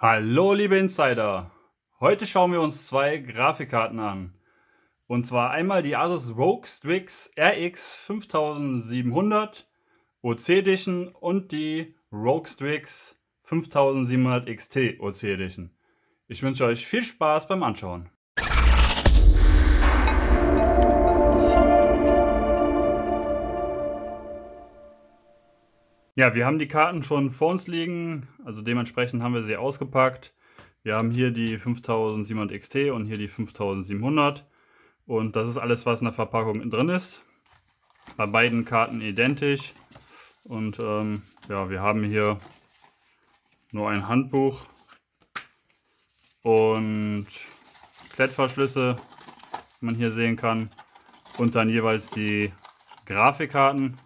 Hallo liebe Insider! Heute schauen wir uns zwei Grafikkarten an. Und zwar einmal die Asus ROG Strix RX 5700 OC Edition und die ROG Strix 5700 XT OC Edition. Ich wünsche euch viel Spaß beim Anschauen. Ja, wir haben die Karten schon vor uns liegen, also dementsprechend haben wir sie ausgepackt. Wir haben hier die 5700 XT und hier die 5700 und das ist alles, was in der Verpackung drin ist. Bei beiden Karten identisch und ähm, ja, wir haben hier nur ein Handbuch und Klettverschlüsse, wie man hier sehen kann und dann jeweils die Grafikkarten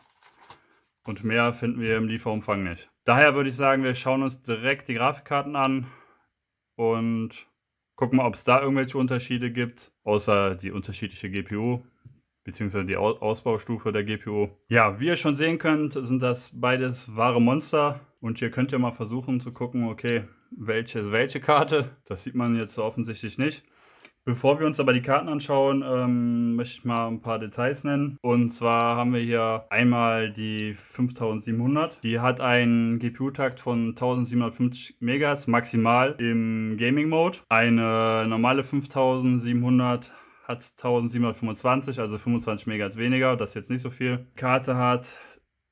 und mehr finden wir im Lieferumfang nicht. Daher würde ich sagen, wir schauen uns direkt die Grafikkarten an und gucken mal, ob es da irgendwelche Unterschiede gibt, außer die unterschiedliche GPU beziehungsweise die Ausbaustufe der GPU. Ja, wie ihr schon sehen könnt, sind das beides wahre Monster. Und hier könnt ihr mal versuchen zu gucken, okay, welche ist welche Karte. Das sieht man jetzt so offensichtlich nicht. Bevor wir uns aber die Karten anschauen, ähm, möchte ich mal ein paar Details nennen. Und zwar haben wir hier einmal die 5700. Die hat einen GPU-Takt von 1750 MHz maximal im Gaming-Mode. Eine normale 5700 hat 1725, also 25 MHz weniger, das ist jetzt nicht so viel. Die Karte hat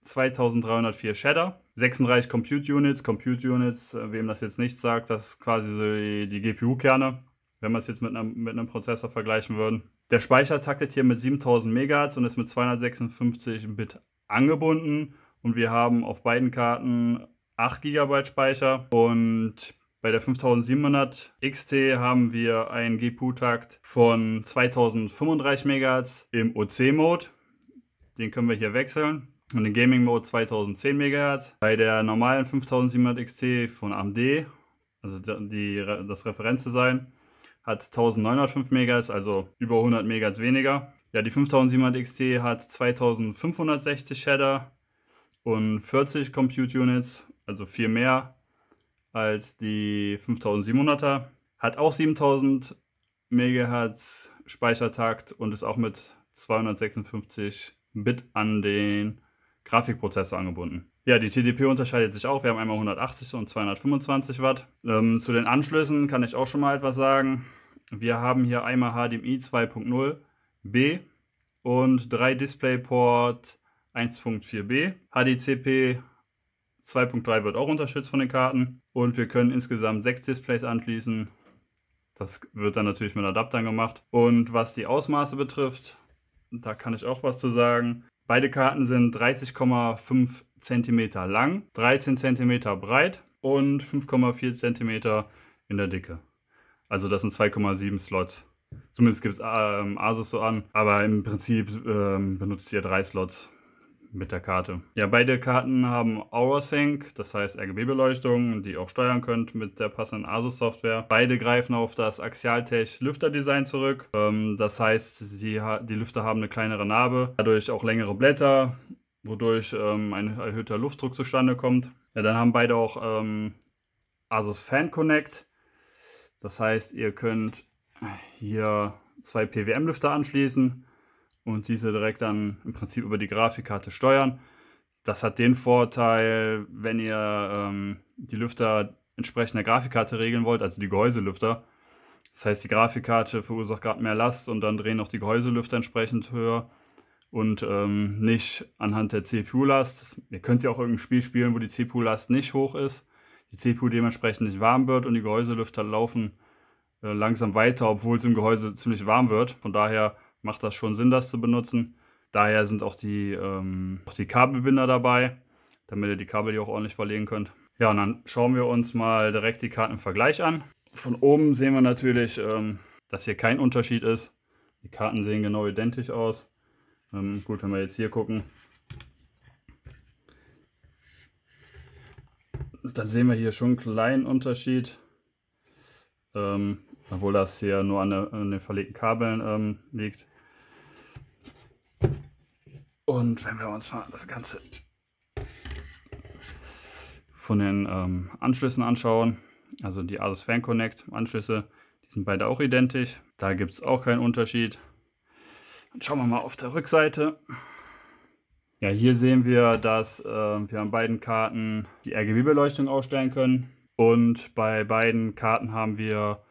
2304 Shader, 36 Compute Units. Compute Units, äh, wem das jetzt nicht sagt, das ist quasi so die, die GPU-Kerne wenn wir es jetzt mit, einer, mit einem Prozessor vergleichen würden. Der Speicher taktet hier mit 7000 MHz und ist mit 256 Bit angebunden. Und wir haben auf beiden Karten 8 GB Speicher. Und bei der 5700 XT haben wir einen GPU-Takt von 2035 MHz im OC-Mode. Den können wir hier wechseln. Und den Gaming-Mode 2010 MHz. Bei der normalen 5700 XT von AMD, also die, das Referenzdesign, hat 1905 MHz, also über 100 MHz weniger. Ja, die 5700 XT hat 2560 Shader und 40 Compute Units, also viel mehr als die 5700er. Hat auch 7000 MHz Speichertakt und ist auch mit 256 Bit an den Grafikprozessor angebunden. Ja, die TDP unterscheidet sich auch. Wir haben einmal 180 und 225 Watt. Ähm, zu den Anschlüssen kann ich auch schon mal etwas sagen. Wir haben hier einmal HDMI 2.0 B und drei DisplayPort 1.4b. HDCP 2.3 wird auch unterstützt von den Karten und wir können insgesamt sechs Displays anschließen. Das wird dann natürlich mit Adaptern gemacht. Und was die Ausmaße betrifft, da kann ich auch was zu sagen. Beide Karten sind 30,5 cm lang, 13 cm breit und 5,4 cm in der Dicke. Also das sind 2,7 Slots. Zumindest gibt es ähm, Asus so an, aber im Prinzip ähm, benutzt ihr drei Slots mit der Karte. Ja, beide Karten haben AuraSync, das heißt RGB-Beleuchtung, die ihr auch steuern könnt mit der passenden ASUS-Software. Beide greifen auf das Axialtech Lüfterdesign zurück. Ähm, das heißt, die, die Lüfter haben eine kleinere Narbe, dadurch auch längere Blätter, wodurch ähm, ein erhöhter Luftdruck zustande kommt. Ja, dann haben beide auch ähm, Asus Fan Connect. Das heißt, ihr könnt hier zwei PWM-Lüfter anschließen und diese direkt dann im Prinzip über die Grafikkarte steuern. Das hat den Vorteil, wenn ihr ähm, die Lüfter entsprechend der Grafikkarte regeln wollt, also die Gehäuselüfter. Das heißt, die Grafikkarte verursacht gerade mehr Last und dann drehen auch die Gehäuselüfter entsprechend höher und ähm, nicht anhand der CPU-Last. Ihr könnt ja auch irgendein Spiel spielen, wo die CPU-Last nicht hoch ist, die CPU dementsprechend nicht warm wird und die Gehäuselüfter laufen äh, langsam weiter, obwohl es im Gehäuse ziemlich warm wird. Von daher macht das schon Sinn, das zu benutzen. Daher sind auch die, ähm, auch die Kabelbinder dabei, damit ihr die Kabel hier auch ordentlich verlegen könnt. Ja, und dann schauen wir uns mal direkt die Karten im Vergleich an. Von oben sehen wir natürlich, ähm, dass hier kein Unterschied ist. Die Karten sehen genau identisch aus. Ähm, gut, wenn wir jetzt hier gucken, dann sehen wir hier schon einen kleinen Unterschied. Ähm, obwohl das hier nur an, der, an den verlegten Kabeln ähm, liegt. Und wenn wir uns mal das Ganze von den ähm, Anschlüssen anschauen, also die Asus Fan Connect Anschlüsse, die sind beide auch identisch. Da gibt es auch keinen Unterschied. Dann schauen wir mal auf der Rückseite. Ja, hier sehen wir, dass äh, wir an beiden Karten die RGB-Beleuchtung ausstellen können. Und bei beiden Karten haben wir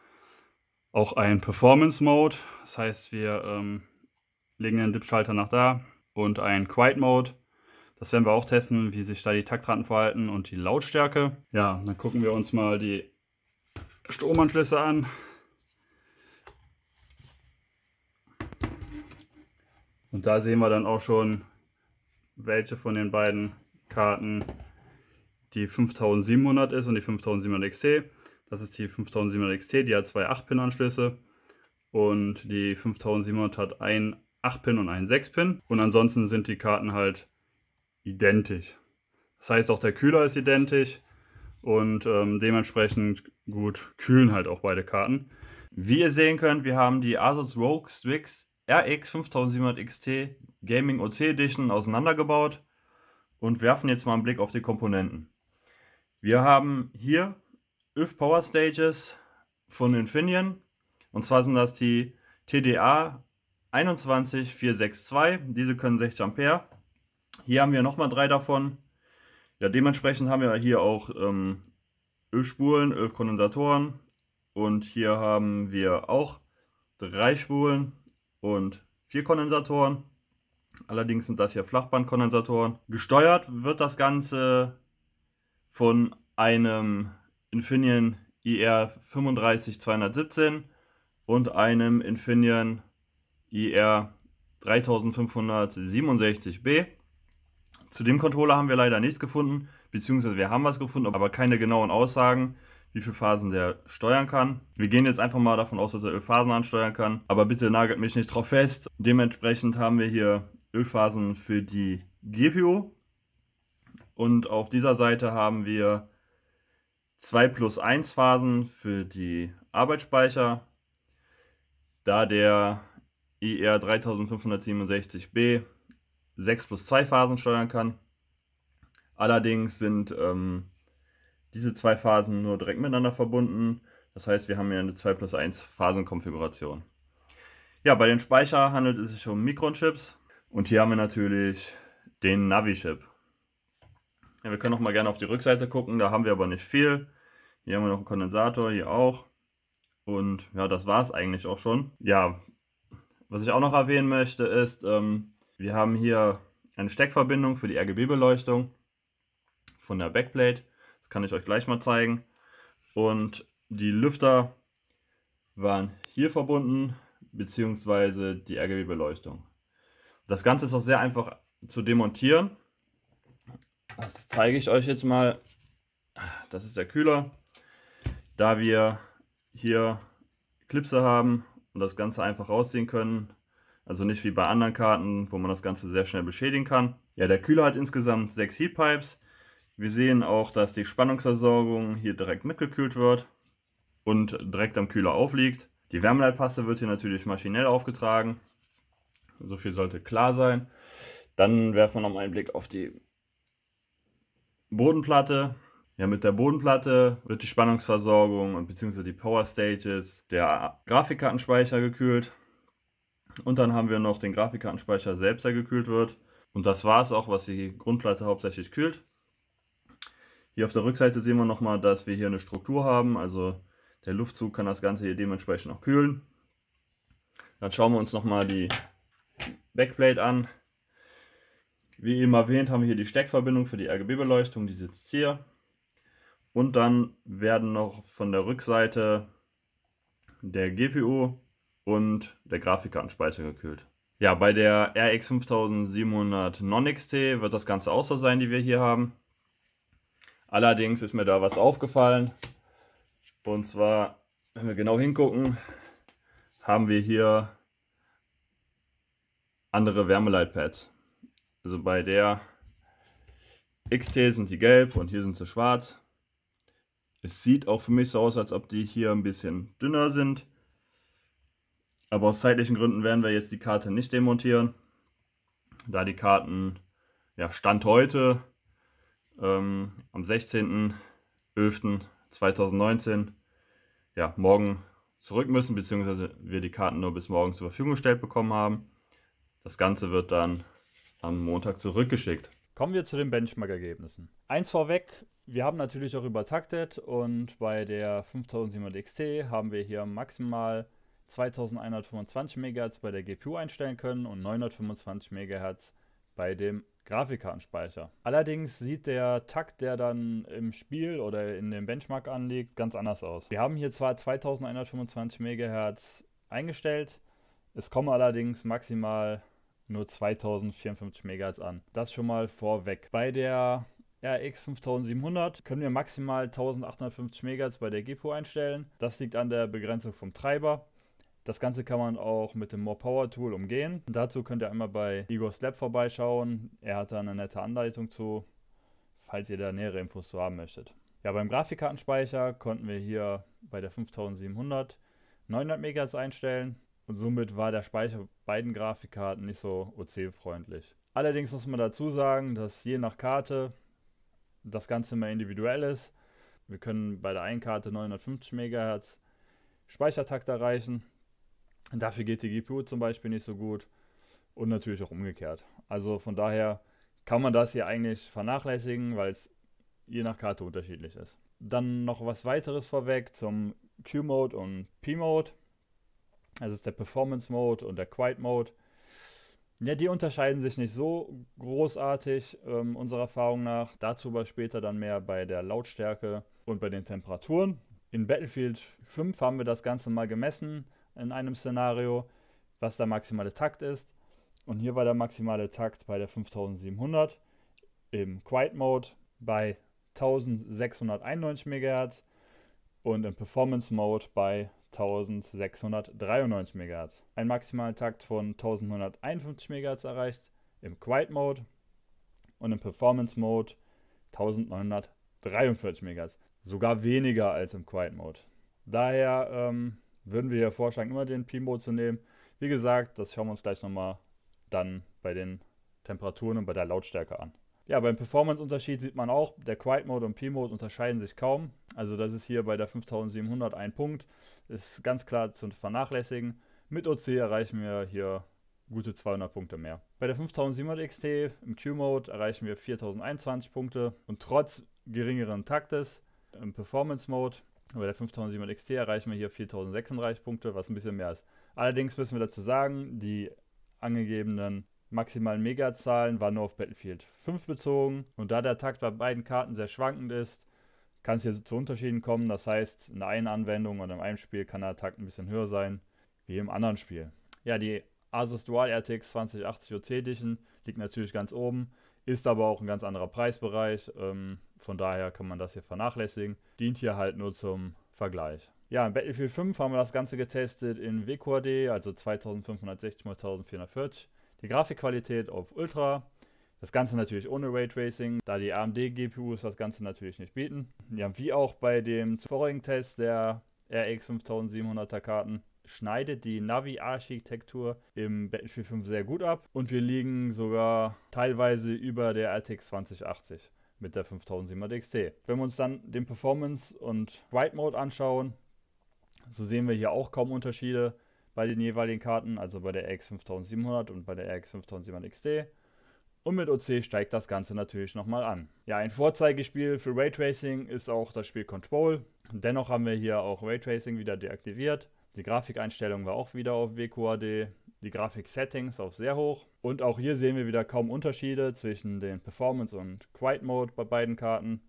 auch einen Performance Mode. Das heißt, wir ähm, legen den DIP-Schalter nach da, und ein Quiet Mode. Das werden wir auch testen, wie sich da die Taktraten verhalten und die Lautstärke. Ja, dann gucken wir uns mal die Stromanschlüsse an. Und da sehen wir dann auch schon, welche von den beiden Karten die 5700 ist und die 5700 XT. Das ist die 5700 XT, die hat zwei 8-Pin-Anschlüsse und die 5700 hat ein 8-Pin und ein 6-Pin. Und ansonsten sind die Karten halt identisch. Das heißt, auch der Kühler ist identisch und ähm, dementsprechend gut kühlen halt auch beide Karten. Wie ihr sehen könnt, wir haben die Asus Rogue Strix RX 5700 XT Gaming OC Edition auseinandergebaut und werfen jetzt mal einen Blick auf die Komponenten. Wir haben hier IF Power Stages von Infineon und zwar sind das die TDA 21462. Diese können 60 Ampere. Hier haben wir nochmal drei davon. Ja, dementsprechend haben wir hier auch ähm, Ölspulen, Ölkondensatoren. Und hier haben wir auch drei Spulen und vier Kondensatoren. Allerdings sind das hier Flachbandkondensatoren. Gesteuert wird das Ganze von einem Infineon IR 35217 und einem Infineon IR 3567B. Zu dem Controller haben wir leider nichts gefunden, beziehungsweise wir haben was gefunden, aber keine genauen Aussagen, wie viele Phasen der steuern kann. Wir gehen jetzt einfach mal davon aus, dass er Ölphasen ansteuern kann, aber bitte nagelt mich nicht drauf fest. Dementsprechend haben wir hier Ölphasen für die GPU und auf dieser Seite haben wir 2 plus 1 Phasen für die Arbeitsspeicher. Da der IR 3567B 6 plus 2 Phasen steuern kann. Allerdings sind ähm, diese zwei Phasen nur direkt miteinander verbunden. Das heißt, wir haben hier eine 2 plus 1 Phasenkonfiguration. Ja, bei den Speicher handelt es sich um Mikronchips. Und hier haben wir natürlich den Navi-Chip. Ja, wir können auch mal gerne auf die Rückseite gucken, da haben wir aber nicht viel. Hier haben wir noch einen Kondensator, hier auch. Und ja, das war es eigentlich auch schon. Ja, was ich auch noch erwähnen möchte ist, ähm, wir haben hier eine Steckverbindung für die RGB-Beleuchtung von der Backplate. Das kann ich euch gleich mal zeigen. Und die Lüfter waren hier verbunden, beziehungsweise die RGB-Beleuchtung. Das Ganze ist auch sehr einfach zu demontieren. Das zeige ich euch jetzt mal. Das ist der Kühler. Da wir hier Klipse haben, und das Ganze einfach rausziehen können. Also nicht wie bei anderen Karten, wo man das Ganze sehr schnell beschädigen kann. Ja, der Kühler hat insgesamt sechs Heatpipes. Wir sehen auch, dass die Spannungsversorgung hier direkt mitgekühlt wird und direkt am Kühler aufliegt. Die Wärmeleitpaste wird hier natürlich maschinell aufgetragen. So viel sollte klar sein. Dann werfen wir nochmal einen Blick auf die Bodenplatte. Ja, mit der Bodenplatte wird die Spannungsversorgung bzw. die Power Stages der Grafikkartenspeicher gekühlt. Und dann haben wir noch den Grafikkartenspeicher selbst, der gekühlt wird. Und das war es auch, was die Grundplatte hauptsächlich kühlt. Hier auf der Rückseite sehen wir nochmal, dass wir hier eine Struktur haben. Also der Luftzug kann das Ganze hier dementsprechend auch kühlen. Dann schauen wir uns nochmal die Backplate an. Wie eben erwähnt haben wir hier die Steckverbindung für die RGB-Beleuchtung, die sitzt hier. Und dann werden noch von der Rückseite der GPU und der Grafikkartenspeicher gekühlt. Ja, bei der RX 5700 Non-XT wird das Ganze auch so sein, die wir hier haben. Allerdings ist mir da was aufgefallen. Und zwar, wenn wir genau hingucken, haben wir hier andere Wärmeleitpads. Also bei der XT sind die gelb und hier sind sie schwarz. Es sieht auch für mich so aus, als ob die hier ein bisschen dünner sind. Aber aus zeitlichen Gründen werden wir jetzt die Karte nicht demontieren. Da die Karten, ja, Stand heute, ähm, am 16.11.2019, ja, morgen zurück müssen, beziehungsweise wir die Karten nur bis morgen zur Verfügung gestellt bekommen haben. Das Ganze wird dann am Montag zurückgeschickt. Kommen wir zu den Benchmark-Ergebnissen. Eins vorweg, wir haben natürlich auch übertaktet und bei der 5700 XT haben wir hier maximal 2125 MHz bei der GPU einstellen können und 925 MHz bei dem Grafikkartenspeicher. Allerdings sieht der Takt, der dann im Spiel oder in dem Benchmark anliegt, ganz anders aus. Wir haben hier zwar 2125 MHz eingestellt, es kommen allerdings maximal nur 2054 MHz an. Das schon mal vorweg. Bei der RX 5700 können wir maximal 1850 MHz bei der GPU einstellen. Das liegt an der Begrenzung vom Treiber. Das Ganze kann man auch mit dem More Power Tool umgehen. Und dazu könnt ihr einmal bei Igor's Slab vorbeischauen. Er hat da eine nette Anleitung zu, falls ihr da nähere Infos zu haben möchtet. Ja, beim Grafikkartenspeicher konnten wir hier bei der 5700 900 MHz einstellen. Und somit war der Speicher beiden Grafikkarten nicht so OC-freundlich. Allerdings muss man dazu sagen, dass je nach Karte das Ganze immer individuell ist. Wir können bei der einen Karte 950 MHz Speichertakt erreichen. Dafür geht die GPU zum Beispiel nicht so gut. Und natürlich auch umgekehrt. Also von daher kann man das hier eigentlich vernachlässigen, weil es je nach Karte unterschiedlich ist. Dann noch was weiteres vorweg zum Q-Mode und P-Mode. Das also ist der Performance Mode und der Quiet Mode. Ja, die unterscheiden sich nicht so großartig ähm, unserer Erfahrung nach. Dazu aber später dann mehr bei der Lautstärke und bei den Temperaturen. In Battlefield 5 haben wir das Ganze mal gemessen in einem Szenario, was der maximale Takt ist. Und hier war der maximale Takt bei der 5700 im Quiet Mode bei 1691 MHz und im Performance Mode bei 1693 MHz. Ein Maximaltakt von 1151 MHz erreicht im Quiet Mode und im Performance Mode 1943 MHz. Sogar weniger als im Quiet Mode. Daher ähm, würden wir hier vorschlagen, immer den P-Mode zu nehmen. Wie gesagt, das schauen wir uns gleich nochmal dann bei den Temperaturen und bei der Lautstärke an. Ja, beim Performance-Unterschied sieht man auch, der Quiet Mode und P-Mode unterscheiden sich kaum. Also das ist hier bei der 5700 ein Punkt, ist ganz klar zu vernachlässigen. Mit OC erreichen wir hier gute 200 Punkte mehr. Bei der 5700 XT im Q-Mode erreichen wir 4021 Punkte und trotz geringeren Taktes im Performance-Mode bei der 5700 XT erreichen wir hier 4036 Punkte, was ein bisschen mehr ist. Allerdings müssen wir dazu sagen, die angegebenen maximalen Megazahlen waren nur auf Battlefield 5 bezogen. Und da der Takt bei beiden Karten sehr schwankend ist, kann es hier zu Unterschieden kommen. Das heißt, in der einen Anwendung oder in einem Spiel kann der Takt ein bisschen höher sein wie im anderen Spiel. Ja, die Asus Dual RTX 2080 OC Edition liegt natürlich ganz oben, ist aber auch ein ganz anderer Preisbereich. Ähm, von daher kann man das hier vernachlässigen. Dient hier halt nur zum Vergleich. Ja, in Battlefield 5 haben wir das Ganze getestet in WQHD, also 2560 x 1440 die Grafikqualität auf Ultra. Das Ganze natürlich ohne Raytracing, da die AMD-GPUs das Ganze natürlich nicht bieten. Ja, wie auch bei dem vorigen Test der RX 5700er Karten schneidet die Navi-Architektur im Battlefield 5 sehr gut ab und wir liegen sogar teilweise über der RTX 2080 mit der 5700 XT. Wenn wir uns dann den Performance und Wide Mode anschauen, so sehen wir hier auch kaum Unterschiede bei den jeweiligen Karten, also bei der RX 5700 und bei der RX 5700 XT. Und mit OC steigt das Ganze natürlich nochmal an. Ja, ein Vorzeigespiel für Raytracing ist auch das Spiel Control. Dennoch haben wir hier auch Raytracing wieder deaktiviert. Die Grafikeinstellung war auch wieder auf WQAD, die Grafik-Settings auf sehr hoch. Und auch hier sehen wir wieder kaum Unterschiede zwischen den Performance- und Quiet-Mode bei beiden Karten.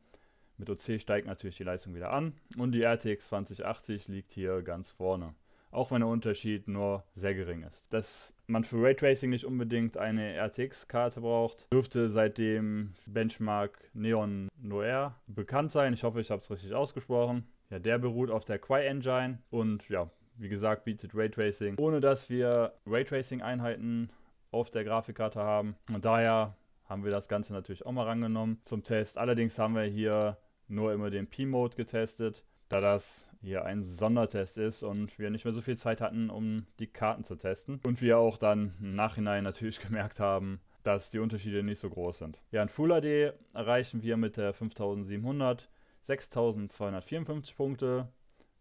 Mit OC steigt natürlich die Leistung wieder an und die RTX 2080 liegt hier ganz vorne auch wenn der Unterschied nur sehr gering ist. Dass man für Raytracing nicht unbedingt eine RTX-Karte braucht, dürfte seit dem Benchmark Neon Noir bekannt sein. Ich hoffe, ich habe es richtig ausgesprochen. Ja, der beruht auf der Cry-Engine und ja, wie gesagt, bietet Raytracing, ohne dass wir Raytracing-Einheiten auf der Grafikkarte haben. Und daher haben wir das Ganze natürlich auch mal rangenommen zum Test. Allerdings haben wir hier nur immer den P-Mode getestet da das hier ein Sondertest ist und wir nicht mehr so viel Zeit hatten, um die Karten zu testen. Und wir auch dann im Nachhinein natürlich gemerkt haben, dass die Unterschiede nicht so groß sind. Ja, in Full HD erreichen wir mit der 5700 6254 Punkte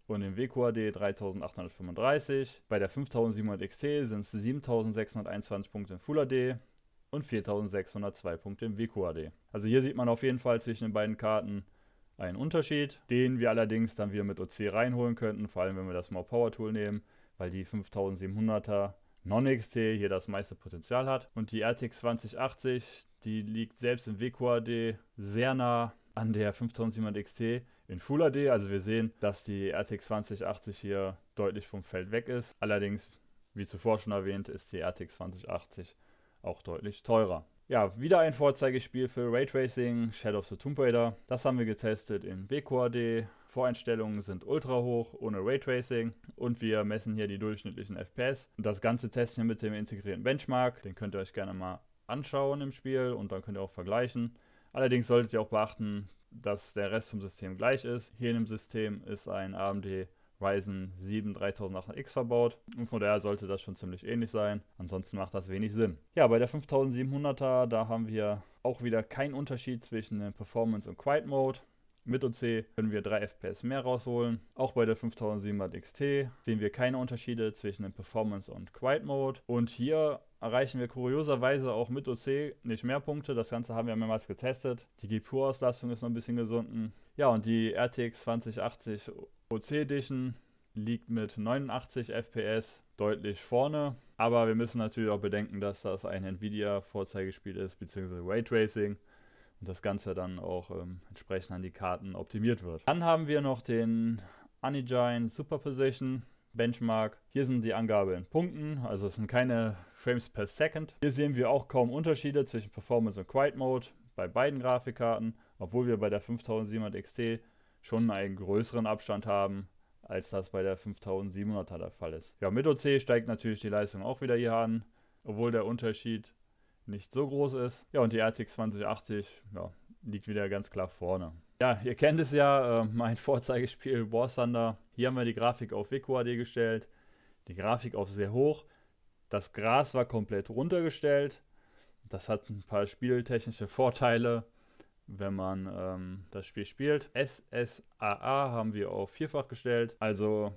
und im WQAD 3835. Bei der 5700 XT sind es 7621 Punkte in Full HD und 4602 Punkte im WQAD. Also hier sieht man auf jeden Fall zwischen den beiden Karten einen Unterschied, den wir allerdings dann wieder mit OC reinholen könnten, vor allem wenn wir das More Power Tool nehmen, weil die 5700er Non-XT hier das meiste Potenzial hat und die RTX 2080, die liegt selbst in WQAD sehr nah an der 5700 XT in Full HD, also wir sehen, dass die RTX 2080 hier deutlich vom Feld weg ist. Allerdings, wie zuvor schon erwähnt, ist die RTX 2080 auch deutlich teurer. Ja, wieder ein Vorzeigespiel für Raytracing, Shadow of the Tomb Raider. Das haben wir getestet in BQAD. Voreinstellungen sind ultra hoch, ohne Raytracing. Und wir messen hier die durchschnittlichen FPS. das Ganze testen wir mit dem integrierten Benchmark. Den könnt ihr euch gerne mal anschauen im Spiel und dann könnt ihr auch vergleichen. Allerdings solltet ihr auch beachten, dass der Rest vom System gleich ist. Hier in dem System ist ein AMD Ryzen 7 3800X verbaut und von daher sollte das schon ziemlich ähnlich sein. Ansonsten macht das wenig Sinn. Ja, bei der 5700er, da haben wir auch wieder keinen Unterschied zwischen Performance und Quiet Mode. Mit OC können wir 3 FPS mehr rausholen. Auch bei der 5700 XT sehen wir keine Unterschiede zwischen dem Performance und Quiet Mode. Und hier erreichen wir kurioserweise auch mit OC nicht mehr Punkte. Das Ganze haben wir mehrmals getestet. Die GPU-Auslastung ist noch ein bisschen gesunken. Ja, und die RTX 2080 OC Edition liegt mit 89 FPS deutlich vorne. Aber wir müssen natürlich auch bedenken, dass das ein Nvidia-Vorzeigespiel ist, beziehungsweise Raytracing. Und das Ganze dann auch ähm, entsprechend an die Karten optimiert wird. Dann haben wir noch den Unigine Superposition Benchmark. Hier sind die Angaben in Punkten, also es sind keine Frames per Second. Hier sehen wir auch kaum Unterschiede zwischen Performance und Quiet Mode bei beiden Grafikkarten, obwohl wir bei der 5700 XT schon einen größeren Abstand haben, als das bei der 5700er der Fall ist. Ja, mit OC steigt natürlich die Leistung auch wieder hier an, obwohl der Unterschied nicht so groß ist. Ja, und die RTX 2080 ja, liegt wieder ganz klar vorne. Ja, ihr kennt es ja, äh, mein Vorzeigespiel War Thunder. Hier haben wir die Grafik auf WQAD gestellt, die Grafik auf sehr hoch. Das Gras war komplett runtergestellt. Das hat ein paar spieltechnische Vorteile wenn man ähm, das Spiel spielt. SSAA haben wir auf vierfach gestellt. Also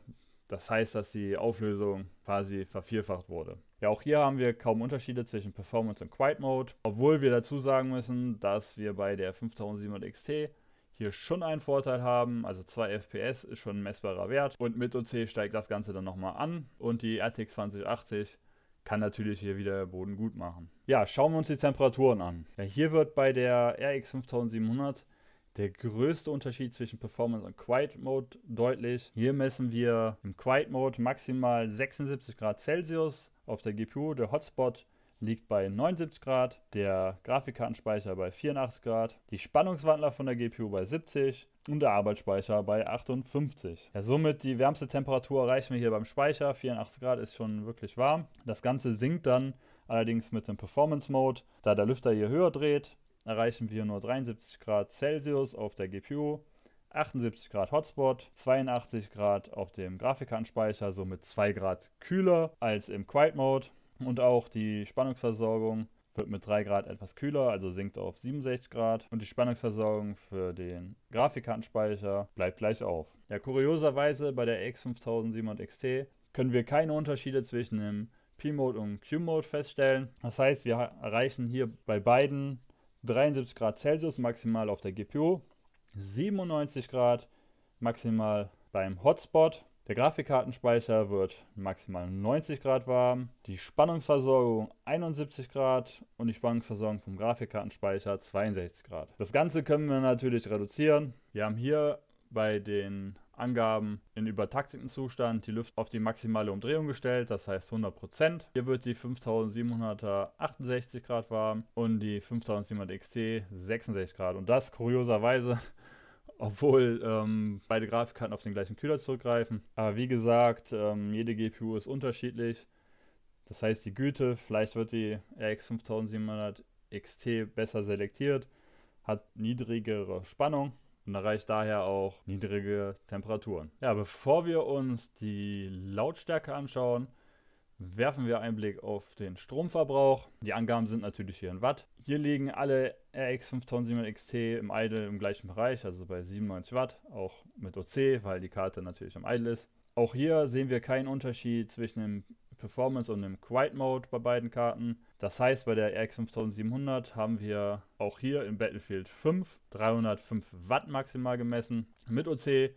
das heißt, dass die Auflösung quasi vervierfacht wurde. Ja, auch hier haben wir kaum Unterschiede zwischen Performance und Quiet Mode, obwohl wir dazu sagen müssen, dass wir bei der 5700 XT hier schon einen Vorteil haben, also 2 FPS ist schon ein messbarer Wert und mit OC steigt das Ganze dann nochmal an und die RTX 2080 kann natürlich hier wieder der Boden gut machen. Ja, schauen wir uns die Temperaturen an. Ja, hier wird bei der RX 5700 der größte Unterschied zwischen Performance und Quiet Mode deutlich. Hier messen wir im Quiet Mode maximal 76 Grad Celsius auf der GPU. Der Hotspot liegt bei 79 Grad, der Grafikkartenspeicher bei 84 Grad, die Spannungswandler von der GPU bei 70, und der Arbeitsspeicher bei 58. Ja, somit die wärmste Temperatur erreichen wir hier beim Speicher. 84 Grad ist schon wirklich warm. Das Ganze sinkt dann allerdings mit dem Performance Mode. Da der Lüfter hier höher dreht, erreichen wir nur 73 Grad Celsius auf der GPU. 78 Grad Hotspot, 82 Grad auf dem Grafikkartenspeicher, somit 2 Grad kühler als im Quiet Mode. Und auch die Spannungsversorgung wird mit 3 Grad etwas kühler, also sinkt auf 67 Grad. Und die Spannungsversorgung für den Grafikkartenspeicher bleibt gleich auf. Ja, kurioserweise bei der X5700 XT können wir keine Unterschiede zwischen dem P-Mode und Q-Mode feststellen. Das heißt, wir erreichen hier bei beiden 73 Grad Celsius maximal auf der GPU, 97 Grad maximal beim Hotspot der Grafikkartenspeicher wird maximal 90 Grad warm, die Spannungsversorgung 71 Grad und die Spannungsversorgung vom Grafikkartenspeicher 62 Grad. Das Ganze können wir natürlich reduzieren. Wir haben hier bei den Angaben in übertakteten Zustand die Lüftung auf die maximale Umdrehung gestellt, das heißt 100%. Hier wird die 5768 Grad warm und die 5700 XT 66 Grad. Und das kurioserweise obwohl ähm, beide Grafikkarten auf den gleichen Kühler zurückgreifen. Aber wie gesagt, ähm, jede GPU ist unterschiedlich. Das heißt, die Güte, vielleicht wird die RX 5700 XT besser selektiert, hat niedrigere Spannung und erreicht daher auch niedrige Temperaturen. Ja, bevor wir uns die Lautstärke anschauen, werfen wir einen Blick auf den Stromverbrauch. Die Angaben sind natürlich hier in Watt. Hier liegen alle RX 5700 XT im Idle im gleichen Bereich, also bei 97 Watt, auch mit OC, weil die Karte natürlich im Idle ist. Auch hier sehen wir keinen Unterschied zwischen dem Performance und dem Quiet Mode bei beiden Karten. Das heißt, bei der RX 5700 haben wir auch hier im Battlefield 5 305 Watt maximal gemessen. Mit OC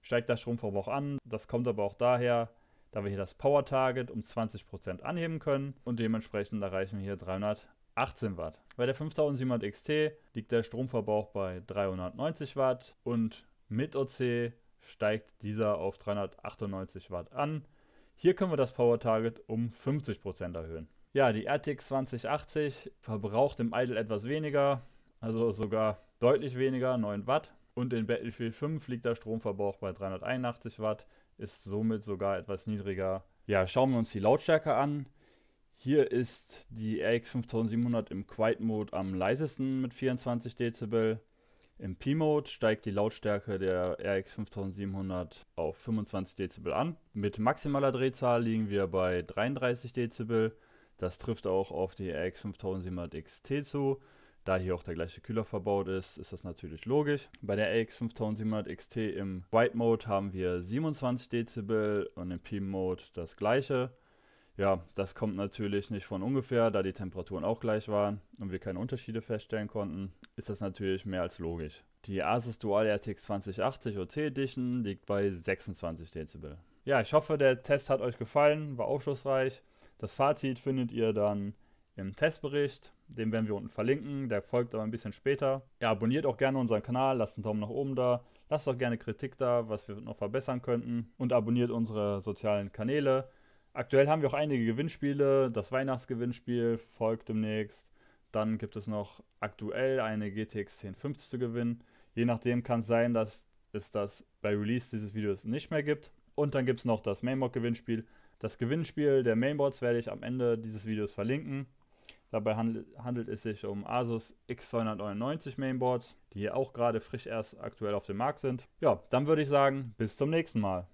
steigt der Stromverbrauch an. Das kommt aber auch daher, da wir hier das Power Target um 20% anheben können und dementsprechend erreichen wir hier 318 Watt. Bei der 5700 XT liegt der Stromverbrauch bei 390 Watt und mit OC steigt dieser auf 398 Watt an. Hier können wir das Power Target um 50% erhöhen. Ja, die RTX 2080 verbraucht im Idle etwas weniger, also sogar deutlich weniger, 9 Watt. Und in Battlefield 5 liegt der Stromverbrauch bei 381 Watt ist somit sogar etwas niedriger. Ja, schauen wir uns die Lautstärke an. Hier ist die RX 5700 im Quiet Mode am leisesten mit 24 Dezibel. Im P-Mode steigt die Lautstärke der RX 5700 auf 25 Dezibel an. Mit maximaler Drehzahl liegen wir bei 33 Dezibel. Das trifft auch auf die RX 5700 XT zu. Da hier auch der gleiche Kühler verbaut ist, ist das natürlich logisch. Bei der AX 5700 XT im White Mode haben wir 27 Dezibel und im Pim Mode das gleiche. Ja, das kommt natürlich nicht von ungefähr, da die Temperaturen auch gleich waren und wir keine Unterschiede feststellen konnten, ist das natürlich mehr als logisch. Die Asus Dual RTX 2080 OC Edition liegt bei 26 Dezibel. Ja, ich hoffe, der Test hat euch gefallen, war aufschlussreich. Das Fazit findet ihr dann im Testbericht. Den werden wir unten verlinken. Der folgt aber ein bisschen später. Ja, abonniert auch gerne unseren Kanal, lasst einen Daumen nach oben da. Lasst auch gerne Kritik da, was wir noch verbessern könnten. Und abonniert unsere sozialen Kanäle. Aktuell haben wir auch einige Gewinnspiele. Das Weihnachtsgewinnspiel folgt demnächst. Dann gibt es noch aktuell eine GTX 1050 zu gewinnen. Je nachdem kann es sein, dass es das bei Release dieses Videos nicht mehr gibt. Und dann gibt es noch das Mainboard-Gewinnspiel. Das Gewinnspiel der Mainboards werde ich am Ende dieses Videos verlinken. Dabei handelt es sich um Asus X299 Mainboards, die hier auch gerade frisch erst aktuell auf dem Markt sind. Ja, dann würde ich sagen, bis zum nächsten Mal.